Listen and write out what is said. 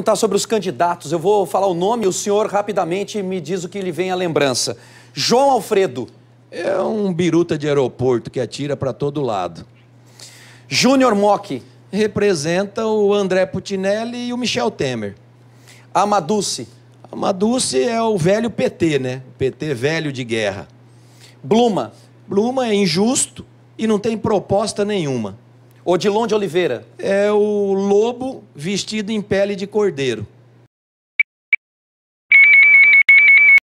Perguntar sobre os candidatos. Eu vou falar o nome, o senhor rapidamente me diz o que lhe vem à lembrança. João Alfredo. É um biruta de aeroporto que atira para todo lado. Júnior Mock. Representa o André Putinelli e o Michel Temer. Amaduce. Amaduce é o velho PT, né? PT velho de guerra. Bluma. Bluma é injusto e não tem proposta nenhuma. Odilon de Oliveira. É o lobo vestido em pele de cordeiro.